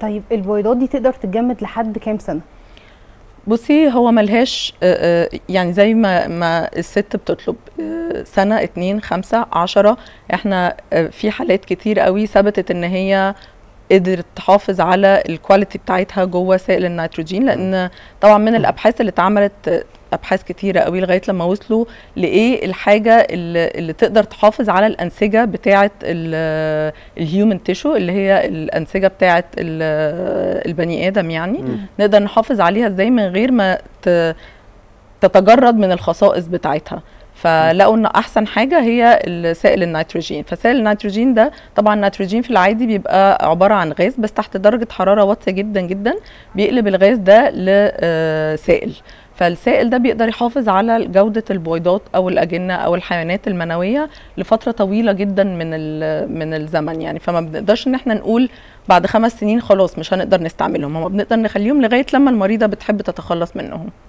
طيب البويضات دي تقدر تتجمد لحد كام سنه بصي هو ملهاش آه، آه، يعني زي ما ما الست بتطلب آه، سنه اتنين خمسه عشرة احنا في حالات كتير قوي ثبتت ان هي قدرت تحافظ على الكواليتي بتاعتها جوه سائل النيتروجين لان طبعا من الابحاث اللي اتعملت ابحاث كتيره قوي لغايه لما وصلوا لايه الحاجه اللي, اللي تقدر تحافظ على الانسجه بتاعه الهيومن تيشو اللي هي الانسجه بتاعه البني ادم يعني م. نقدر نحافظ عليها ازاي من غير ما تتجرد من الخصائص بتاعتها فلقوا ان احسن حاجه هي سائل النيتروجين فسائل النيتروجين ده طبعا النيتروجين في العادي بيبقى عباره عن غاز بس تحت درجه حراره واطيه جدا جدا بيقلب الغاز ده لسائل آه، فالسائل ده بيقدر يحافظ على جودة البويضات أو الأجنة أو الحيوانات المنوية لفترة طويلة جدا من من الزمن يعني فما بنقدرش إن احنا نقول بعد خمس سنين خلاص مش هنقدر نستعملهم هما بنقدر نخليهم لغاية لما المريضة بتحب تتخلص منهم